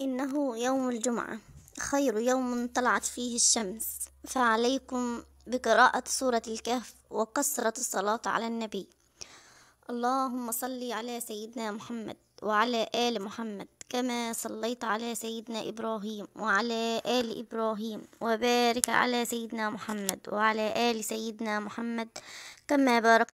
إنه يوم الجمعة خير يوم طلعت فيه الشمس فعليكم بقراءة سورة الكهف وقصرة الصلاة على النبي اللهم صل على سيدنا محمد وعلى آل محمد كما صليت على سيدنا إبراهيم وعلى آل إبراهيم وبارك على سيدنا محمد وعلى آل سيدنا محمد كما باركت